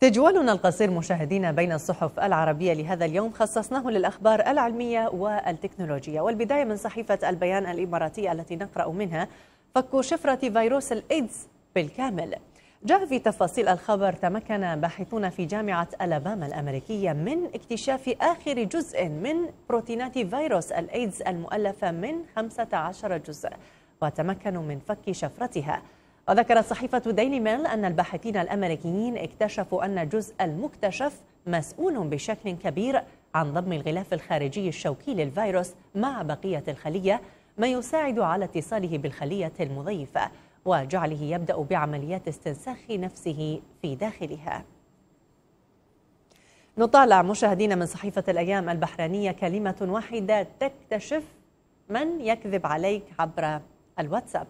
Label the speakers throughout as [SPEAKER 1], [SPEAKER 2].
[SPEAKER 1] تجولنا القصير مشاهدينا بين الصحف العربية لهذا اليوم خصصناه للأخبار العلمية والتكنولوجيا والبداية من صحيفة البيان الإماراتية التي نقرأ منها فك شفرة فيروس الإيدز بالكامل جاء في تفاصيل الخبر تمكن باحثون في جامعة ألاباما الأمريكية من اكتشاف آخر جزء من بروتينات فيروس الإيدز المؤلفة من 15 جزء وتمكنوا من فك شفرتها وذكرت صحيفة ديلي ميل أن الباحثين الأمريكيين اكتشفوا أن الجزء المكتشف مسؤول بشكل كبير عن ضم الغلاف الخارجي الشوكي للفيروس مع بقية الخلية ما يساعد على اتصاله بالخلية المضيفة وجعله يبدأ بعمليات استنساخ نفسه في داخلها نطالع مشاهدينا من صحيفة الأيام البحرينية كلمة واحدة تكتشف من يكذب عليك عبر الواتساب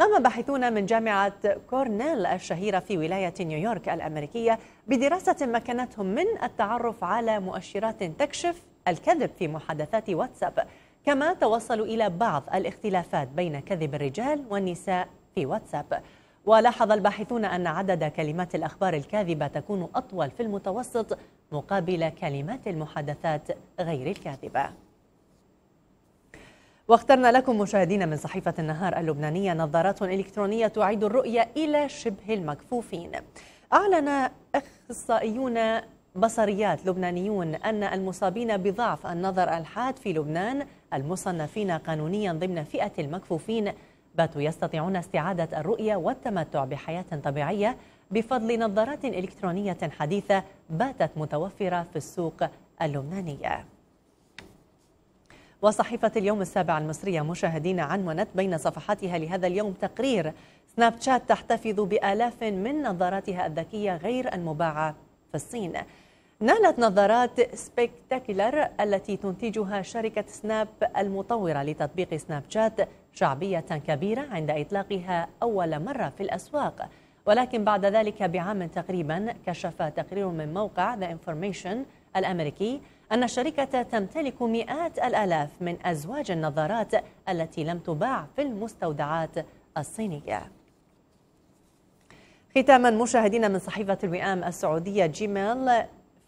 [SPEAKER 1] قام باحثون من جامعة كورنيل الشهيرة في ولاية نيويورك الأمريكية بدراسة مكنتهم من التعرف على مؤشرات تكشف الكذب في محادثات واتساب كما توصلوا إلى بعض الاختلافات بين كذب الرجال والنساء في واتساب ولاحظ الباحثون أن عدد كلمات الأخبار الكاذبة تكون أطول في المتوسط مقابل كلمات المحادثات غير الكاذبة واخترنا لكم مشاهدينا من صحيفة النهار اللبنانية نظارات إلكترونية تعيد الرؤية إلى شبه المكفوفين أعلن أخصائيون بصريات لبنانيون أن المصابين بضعف النظر الحاد في لبنان المصنفين قانونيا ضمن فئة المكفوفين باتوا يستطيعون استعادة الرؤية والتمتع بحياة طبيعية بفضل نظارات إلكترونية حديثة باتت متوفرة في السوق اللبنانية وصحيفة اليوم السابع المصرية مشاهدين عنونت بين صفحاتها لهذا اليوم تقرير سناب شات تحتفظ بآلاف من نظاراتها الذكية غير المباعة في الصين نالت نظارات سبيكتاكيلر التي تنتجها شركة سناب المطورة لتطبيق سناب شات شعبية كبيرة عند إطلاقها أول مرة في الأسواق ولكن بعد ذلك بعام تقريبا كشف تقرير من موقع The Information الأمريكي أن الشركة تمتلك مئات الآلاف من أزواج النظارات التي لم تباع في المستودعات الصينية ختاما مشاهدينا من صحيفة الوئام السعودية جيميل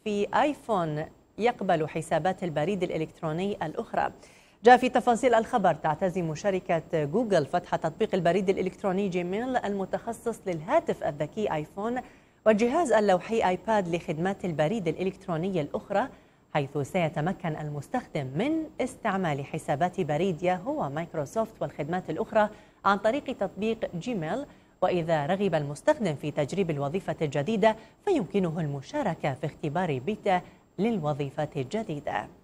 [SPEAKER 1] في آيفون يقبل حسابات البريد الإلكتروني الأخرى جاء في تفاصيل الخبر تعتزم شركة جوجل فتح تطبيق البريد الإلكتروني جيميل المتخصص للهاتف الذكي آيفون والجهاز اللوحي آيباد لخدمات البريد الإلكتروني الأخرى حيث سيتمكن المستخدم من استعمال حسابات بريد ياهو ومايكروسوفت والخدمات الأخرى عن طريق تطبيق جيميل وإذا رغب المستخدم في تجريب الوظيفة الجديدة فيمكنه المشاركة في اختبار بيتا للوظيفة الجديدة